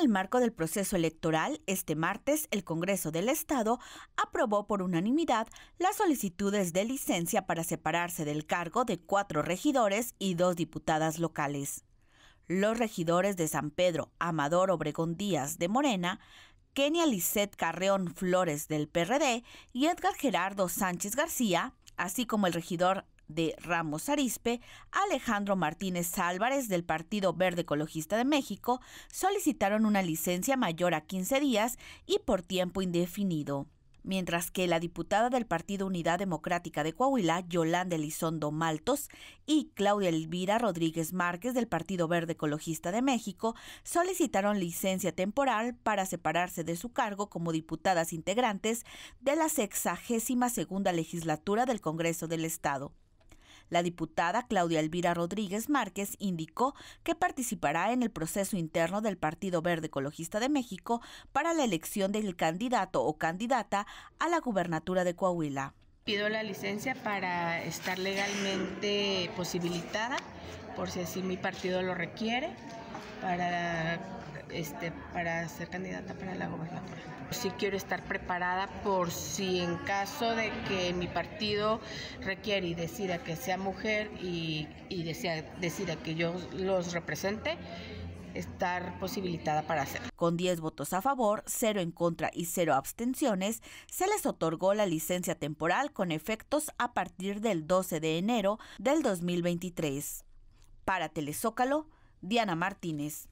el marco del proceso electoral, este martes el Congreso del Estado aprobó por unanimidad las solicitudes de licencia para separarse del cargo de cuatro regidores y dos diputadas locales. Los regidores de San Pedro, Amador Obregón Díaz de Morena, Kenia Lisset Carreón Flores del PRD y Edgar Gerardo Sánchez García, así como el regidor de Ramos Arispe, Alejandro Martínez Álvarez del Partido Verde Ecologista de México solicitaron una licencia mayor a 15 días y por tiempo indefinido mientras que la diputada del Partido Unidad Democrática de Coahuila, Yolanda Elizondo Maltos, y Claudia Elvira Rodríguez Márquez del Partido Verde Ecologista de México solicitaron licencia temporal para separarse de su cargo como diputadas integrantes de la 62 segunda legislatura del Congreso del Estado. La diputada Claudia Elvira Rodríguez Márquez indicó que participará en el proceso interno del Partido Verde Ecologista de México para la elección del candidato o candidata a la gubernatura de Coahuila. Pido la licencia para estar legalmente posibilitada, por si así mi partido lo requiere para, este, para ser candidata para la gobernadora. Sí quiero estar preparada por si en caso de que mi partido requiere y decida que sea mujer y, decida que yo los represente, estar posibilitada para hacerlo. Con 10 votos a favor, 0 en contra y 0 abstenciones, se les otorgó la licencia temporal con efectos a partir del 12 de enero del 2023. Para Telezócalo, Diana Martínez.